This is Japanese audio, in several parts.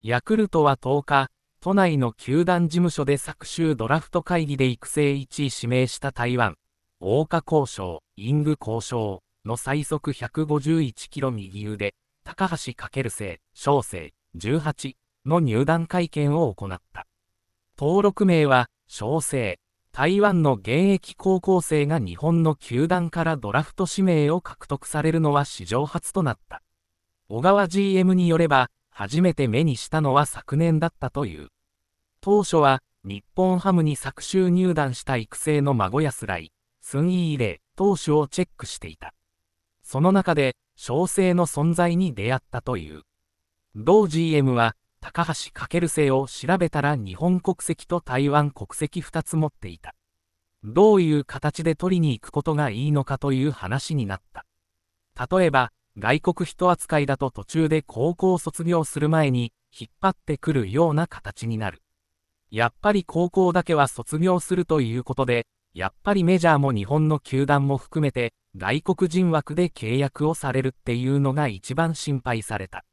ヤクルトは10日、都内の球団事務所で昨週ドラフト会議で育成1位指名した台湾、大岡交渉、イング交渉の最速151キロ右腕、高橋翔生、小生、18の入団会見を行った。登録名は、小生、台湾の現役高校生が日本の球団からドラフト指名を獲得されるのは史上初となった。小川 GM によれば、初めて目にしたのは昨年だったという。当初は、日本ハムに昨週入団した育成の孫安来、スンイーレ、投手をチェックしていた。その中で、小生の存在に出会ったという。同 GM は、高橋翔生を調べたら日本国籍と台湾国籍2つ持っていた。どういう形で取りに行くことがいいのかという話になった。例えば、外国人扱いだと途中で高校卒業する前に、引っ張ってくるような形になる。やっぱり高校だけは卒業するということで、やっぱりメジャーも日本の球団も含めて、外国人枠で契約をされるっていうのが一番心配された。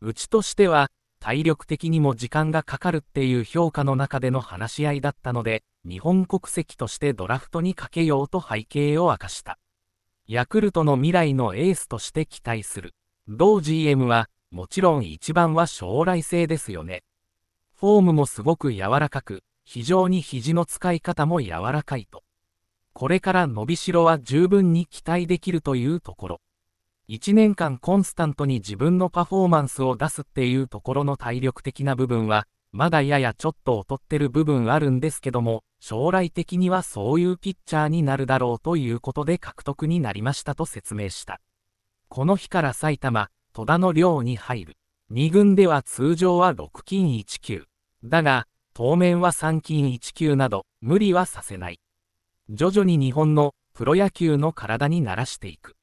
うちとしては、体力的にも時間がかかるっていう評価の中での話し合いだったので、日本国籍としてドラフトにかけようと背景を明かした。ヤクルトの未来のエースとして期待する。同 GM は、もちろん一番は将来性ですよね。フォームもすごく柔らかく、非常に肘の使い方も柔らかいと。これから伸びしろは十分に期待できるというところ。1年間コンスタントに自分のパフォーマンスを出すっていうところの体力的な部分は、まだややちょっと劣ってる部分あるんですけども、将来的にはそういうピッチャーになるだろうということで獲得になりましたと説明した。この日から埼玉、戸田の寮に入る。2軍では通常は6金1級。だが、当面は3金1級など、無理はさせない。徐々に日本のプロ野球の体に慣らしていく。